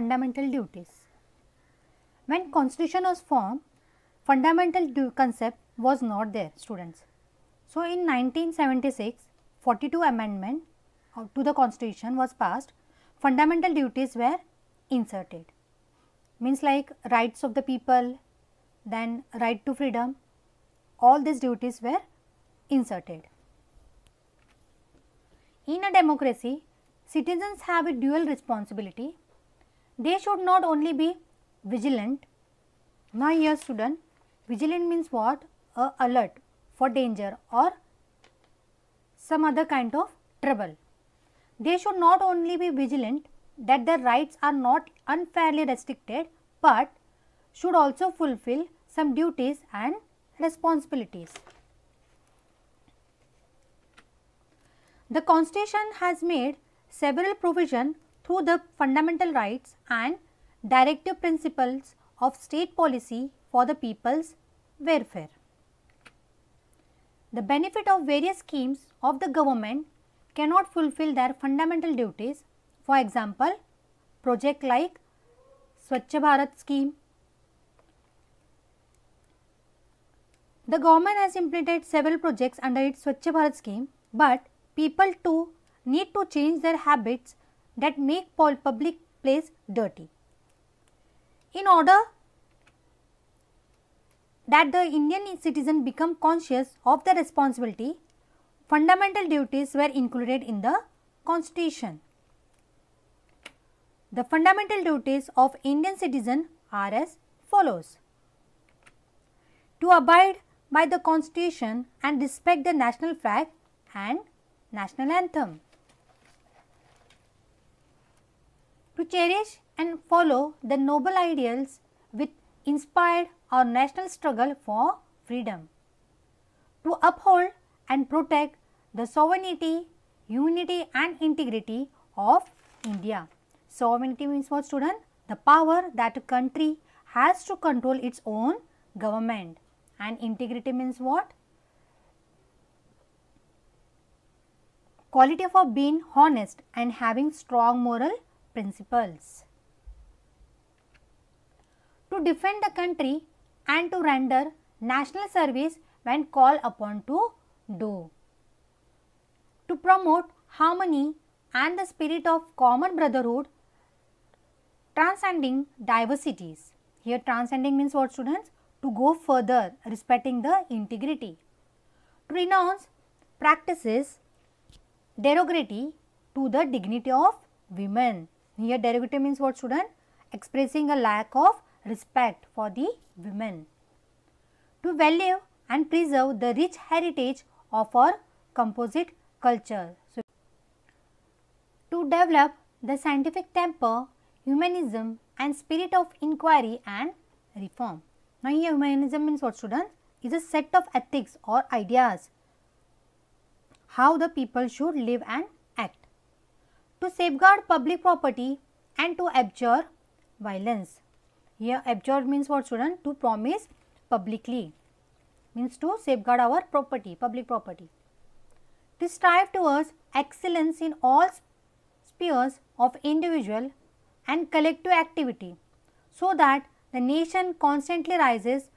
fundamental duties. When constitution was formed, fundamental concept was not there students. So, in 1976, 42 amendment to the constitution was passed, fundamental duties were inserted means like rights of the people, then right to freedom, all these duties were inserted. In a democracy, citizens have a dual responsibility they should not only be vigilant. Now, here student vigilant means what? A alert for danger or some other kind of trouble. They should not only be vigilant that their rights are not unfairly restricted, but should also fulfill some duties and responsibilities. The constitution has made several provision through the fundamental rights and directive principles of state policy for the people's welfare. The benefit of various schemes of the government cannot fulfill their fundamental duties. For example, project like Swachh Bharat scheme. The government has implemented several projects under its Swachh Bharat scheme, but people too need to change their habits that make public place dirty. In order that the Indian citizen become conscious of the responsibility, fundamental duties were included in the constitution. The fundamental duties of Indian citizen are as follows. To abide by the constitution and respect the national flag and national anthem. cherish and follow the noble ideals which inspired our national struggle for freedom, to uphold and protect the sovereignty, unity and integrity of India. Sovereignty means what student? The power that a country has to control its own government and integrity means what? Quality of being honest and having strong moral principles. To defend the country and to render national service when called upon to do. To promote harmony and the spirit of common brotherhood transcending diversities. Here transcending means what students? To go further respecting the integrity. To renounce practices derogatory to the dignity of women. Here derivative means what student? Expressing a lack of respect for the women. To value and preserve the rich heritage of our composite culture. So, to develop the scientific temper, humanism and spirit of inquiry and reform. Now, here humanism means what students? Is a set of ethics or ideas how the people should live and to safeguard public property and to abjure violence. Here abjure means what student? To promise publicly means to safeguard our property, public property. To strive towards excellence in all spheres of individual and collective activity so that the nation constantly rises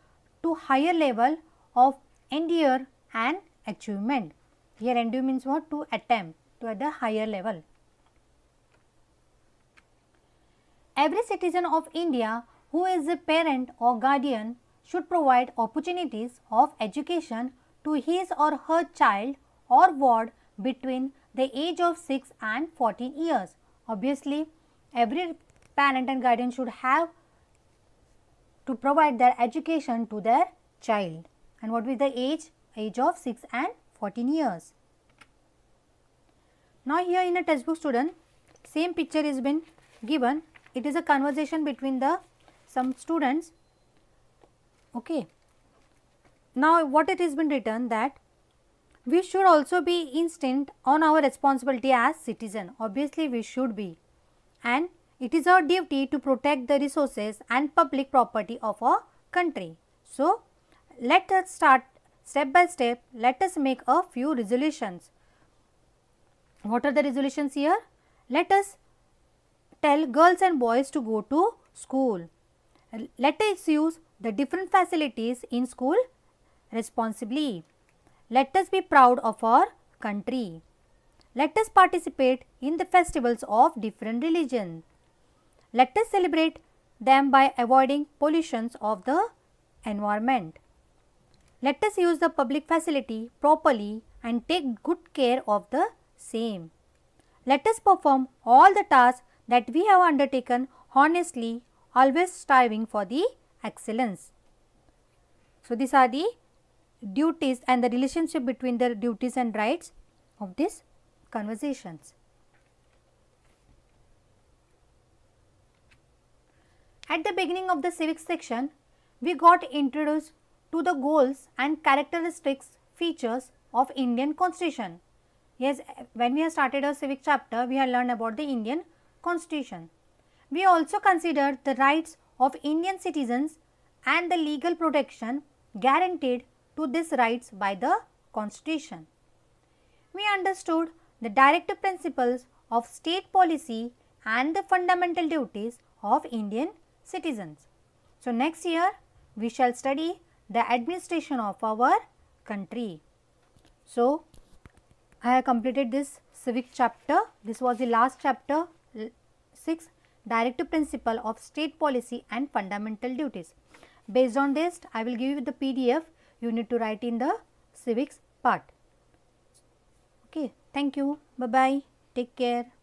to higher level of endeavor and achievement. Here endeavor means what? To attempt to at the higher level. Every citizen of India who is a parent or guardian should provide opportunities of education to his or her child or ward between the age of 6 and 14 years. Obviously, every parent and guardian should have to provide their education to their child. And what is the age? Age of 6 and 14 years. Now, here in a textbook student, same picture is been given it is a conversation between the some students. Okay. Now, what it has been written that we should also be instant on our responsibility as citizen. Obviously, we should be and it is our duty to protect the resources and public property of our country. So, let us start step by step, let us make a few resolutions. What are the resolutions here? Let us tell girls and boys to go to school. Let us use the different facilities in school responsibly. Let us be proud of our country. Let us participate in the festivals of different religions. Let us celebrate them by avoiding pollutions of the environment. Let us use the public facility properly and take good care of the same. Let us perform all the tasks that we have undertaken honestly always striving for the excellence. So, these are the duties and the relationship between the duties and rights of these conversations. At the beginning of the civic section, we got introduced to the goals and characteristics features of Indian constitution. Yes, when we have started our civic chapter, we have learned about the Indian constitution. We also considered the rights of Indian citizens and the legal protection guaranteed to these rights by the constitution. We understood the directive principles of state policy and the fundamental duties of Indian citizens. So, next year we shall study the administration of our country. So, I have completed this civic chapter. This was the last chapter 6 Directive Principle of State Policy and Fundamental Duties. Based on this, I will give you the PDF you need to write in the civics part. Okay, thank you. Bye bye. Take care.